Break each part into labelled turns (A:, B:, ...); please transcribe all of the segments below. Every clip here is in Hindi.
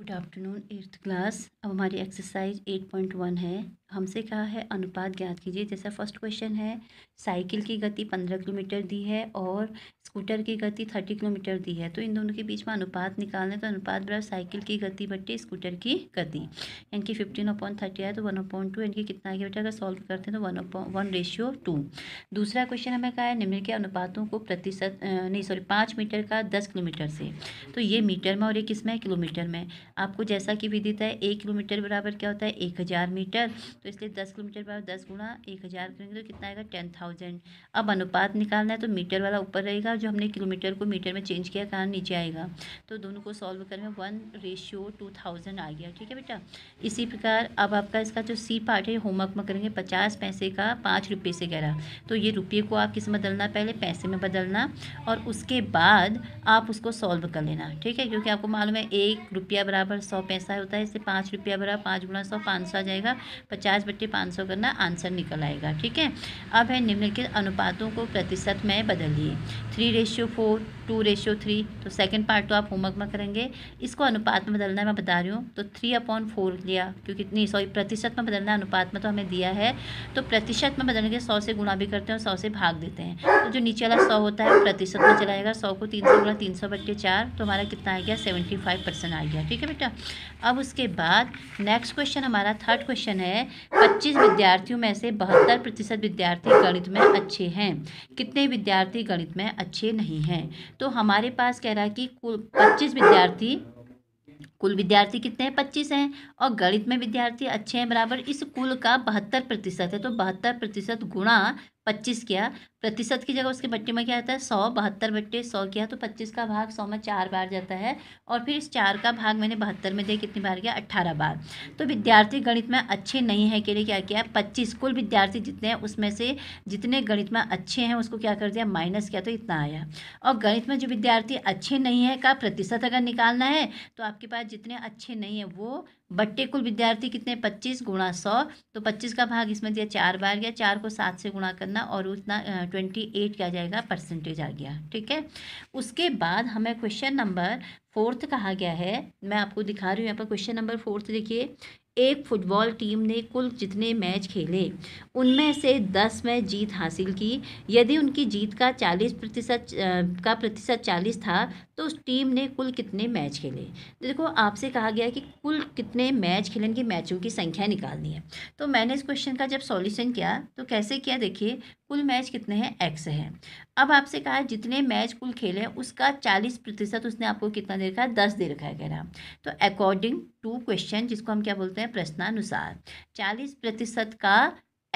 A: गुड आफ्टरनून एट्थ क्लास अब हमारी एक्सरसाइज 8.1 है हमसे कहा है अनुपात ज्ञात कीजिए जैसा फर्स्ट क्वेश्चन है साइकिल की गति पंद्रह किलोमीटर दी है और स्कूटर की गति थर्टी किलोमीटर दी है तो इन दोनों के बीच में अनुपात निकालने तो अनुपात बराबर साइकिल की गति बटे स्कूटर की गति यानी कि फिफ्टीन अपॉन थर्टी आए तो वन अपॉइंट टू यानी कि कितना आगे बेटा अगर सॉल्व करते हैं तो one point one ratio two दूसरा क्वेश्चन हमें कहा है निम्न के अनुपातों को प्रतिशत नहीं सॉरी पाँच मीटर का दस किलोमीटर से तो ये मीटर में और ये किस में किलोमीटर में आपको जैसा कि विदित है एक किलोमीटर बराबर क्या होता है एक हज़ार मीटर तो इसलिए दस किलोमीटर पर दस गुणा एक हज़ार करेंगे तो कितना आएगा टेन थाउजेंड अब अनुपात निकालना है तो मीटर वाला ऊपर रहेगा जो हमने किलोमीटर को मीटर में चेंज किया कारण नीचे आएगा तो दोनों को सॉल्व कर में वन रेशियो टू थाउजेंड आ गया ठीक है बेटा इसी प्रकार अब आपका इसका जो सी पार्ट है होमवर्क में करेंगे पचास पैसे का पाँच रुपये से गहरा तो ये रुपये को आप किस में बदलना पहले पैसे में बदलना और उसके बाद आप उसको सॉल्व कर लेना ठीक है क्योंकि आपको मालूम है एक रुपया बराबर सौ पैसा होता है इससे पाँच रुपया बराबर पाँच गुणा सौ पाँच सौ आ जाएगा पचास पचास बट्टे पाँच सौ करना आंसर निकल आएगा ठीक है अब है निम्नलिखित अनुपातों को प्रतिशत में बदलिए three ratio four two ratio three तो सेकंड पार्ट तो आप होमवर्क में करेंगे इसको अनुपात में बदलना है मैं बता रही हूँ तो थ्री अपॉन फोर लिया क्योंकि नहीं सॉरी प्रतिशत में बदलना अनुपात में तो हमें दिया है तो प्रतिशत में बदलने के सौ से गुणा भी करते हैं और सौ से भाग देते हैं तो जो नीचे वाला सौ होता है प्रतिशत में चलाएगा सौ को तीन सौ गुणा तीन सौ के चार तो हमारा कितना आ गया सेवेंटी फाइव परसेंट आ गया ठीक है बेटा अब उसके बाद नेक्स्ट क्वेश्चन हमारा थर्ड क्वेश्चन है पच्चीस विद्यार्थियों में से बहत्तर प्रतिशत विद्यार्थी गणित में अच्छे हैं कितने विद्यार्थी गणित में अच्छे नहीं हैं तो हमारे पास कह रहा है कि कुल पच्चीस विद्यार्थी कुल विद्यार्थी कितने हैं पच्चीस हैं और गणित में विद्यार्थी अच्छे हैं बराबर इस कुल का बहत्तर प्रतिशत है तो बहत्तर प्रतिशत गुणा पच्चीस किया प्रतिशत की जगह उसके बट्टे में क्या आता है सौ बहत्तर बट्टे सौ किया तो पच्चीस का भाग सौ में चार बार जाता है और फिर इस चार का भाग मैंने बहत्तर में दिया कितनी बार गया अट्ठारह बार तो विद्यार्थी गणित में अच्छे नहीं है के लिए क्या किया पच्चीस कुल विद्यार्थी जितने हैं उसमें से जितने गणित में अच्छे हैं उसको क्या कर दिया माइनस किया तो इतना आया और गणित में जो विद्यार्थी अच्छे नहीं है का प्रतिशत अगर निकालना है तो आपके पास जितने अच्छे नहीं है वो बट्टे कुल विद्यार्थी कितने पच्चीस गुणा सौ तो पच्चीस का भाग इसमें दिया चार बार गया चार को सात से गुणा करना और उतना ट्वेंटी एट क्या जाएगा परसेंटेज आ गया ठीक है उसके बाद हमें क्वेश्चन नंबर फोर्थ कहा गया है मैं आपको दिखा रही हूँ यहाँ पर क्वेश्चन नंबर फोर्थ देखिए एक फुटबॉल टीम ने कुल जितने मैच खेले उनमें से दस में जीत हासिल की यदि उनकी जीत का चालीस प्रतिशत का प्रतिशत चालीस था तो उस टीम ने कुल कितने मैच खेले देखो आपसे कहा गया कि कुल कितने मैच खेले इनकी मैचों की संख्या निकालनी है तो मैंने इस क्वेश्चन का जब सॉल्यूशन किया तो कैसे किया देखिए कुल मैच कितने हैं एक्स है अब आपसे कहा है जितने मैच कुल खेले हैं उसका चालीस प्रतिशत उसने आपको कितना दे रखा है दस दे रखा है कह रहा तो अकॉर्डिंग टू क्वेश्चन जिसको हम क्या बोलते हैं प्रश्नानुसार चालीस प्रतिशत का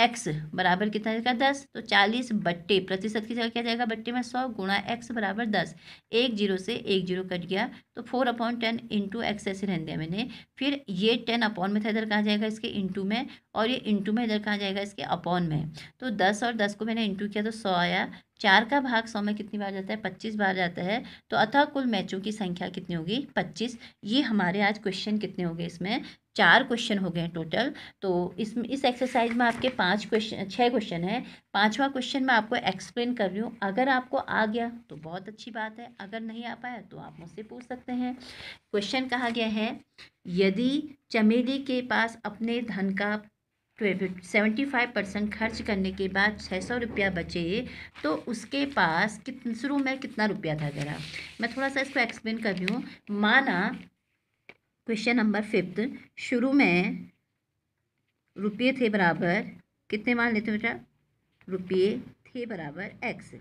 A: एक्स बराबर कितना जाएगा दस तो चालीस बट्टे प्रतिशत की जगह क्या जाएगा बट्टे में सौ गुणा एक्स बराबर दस एक जीरो से एक जीरो कट गया तो four upon ten into X ऐसे रहने दिया मैंने फिर ये टेन अपॉन में था इधर कहाँ जाएगा इसके इंटू में और ये इंटू में इधर कहाँ जाएगा इसके अपॉन में तो दस और दस को मैंने इंटू किया तो सौ आया चार का भाग सौ में कितनी बार जाता है पच्चीस बार जाता है तो अतः कुल मैचों की संख्या कितनी होगी पच्चीस ये हमारे आज क्वेश्चन कितने हो गए इसमें चार क्वेश्चन हो गए हैं टोटल तो इसमें इस एक्सरसाइज में आपके पांच क्वेश्चन छः क्वेश्चन हैं पांचवा क्वेश्चन मैं आपको एक्सप्लेन कर रही हूँ अगर आपको आ गया तो बहुत अच्छी बात है अगर नहीं आ पाया तो आप मुझसे पूछ सकते हैं क्वेश्चन कहा गया है यदि चमेली के पास अपने धन का सेवेंटी फाइव परसेंट खर्च करने के बाद छः सौ रुपया बचे तो उसके पास कित शुरू में कितना रुपया था ज़रा मैं थोड़ा सा इसको एक्सप्लेन कर रही हूँ माना क्वेश्चन नंबर फिफ्थ शुरू में रुपये थे बराबर कितने मान लेते हो बेटा रुपये थे बराबर एक्स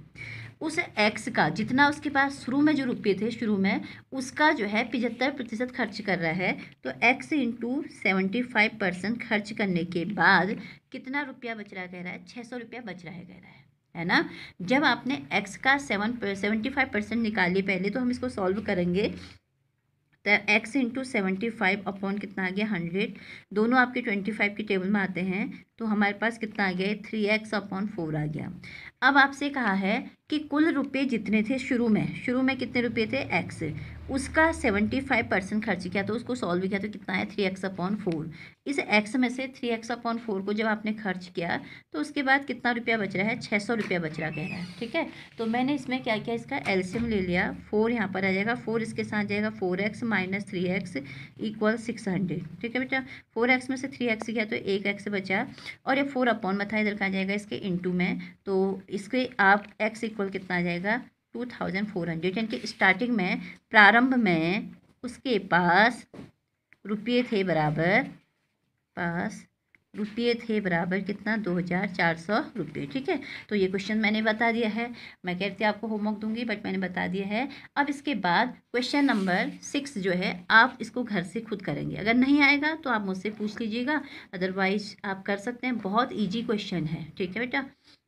A: उस एक्स का जितना उसके पास शुरू में जो रुपये थे शुरू में उसका जो है पिचहत्तर प्रतिशत खर्च कर रहा है तो X into seventy five percent खर्च करने के बाद कितना रुपया बच रहा कह रहा है छः सौ रुपया बच रहा है कह रहा है है ना जब आपने एक्स का सेवन सेवेंटी फाइव परसेंट निकाली पहले तो हम इसको सॉल्व करेंगे तो X into seventy five upon कितना आ गया हंड्रेड दोनों आपके ट्वेंटी फाइव की टेबल में आते हैं तो हमारे पास कितना आ गया थ्री एक्स अपॉन फोर आ गया अब आपसे कहा है कि कुल रुपये जितने थे शुरू में शुरू में कितने रुपये थे एक्स उसका सेवेंटी फाइव परसेंट खर्च किया तो उसको सॉल्व किया तो कितना है थ्री एक्स अपॉन फोर इस एक्स में से थ्री एक्स अपॉन फोर को जब आपने खर्च किया तो उसके बाद कितना रुपया बच रहा है छः सौ रुपया बच रहा कह रहा है ठीक है तो मैंने इसमें क्या किया इसका एल्शियम ले लिया फोर यहाँ पर आ जाएगा फोर इसके साथ जाएगा four X minus three X equal six hundred ठीक है बेटा फोर एक्स में से थ्री एक्स गया तो एक एक्स बचा और ये फोर अपॉन मथाइदल कहा जाएगा इसके इंटू में तो इसके आप एक्स इक्वल कितना आ जाएगा टू थाउजेंड फोर हंड्रेड यानी कि स्टार्टिंग में प्रारंभ में उसके पास रुपये थे बराबर पास रुपये थे बराबर कितना दो हज़ार चार सौ रुपये ठीक है तो ये क्वेश्चन मैंने बता दिया है मैं कहती हूँ आपको होमवर्क दूंगी बट मैंने बता दिया है अब इसके बाद क्वेश्चन नंबर सिक्स जो है आप इसको घर से खुद करेंगे अगर नहीं आएगा तो आप मुझसे पूछ लीजिएगा अदरवाइज आप कर सकते हैं बहुत ईजी क्वेश्चन है ठीक है बेटा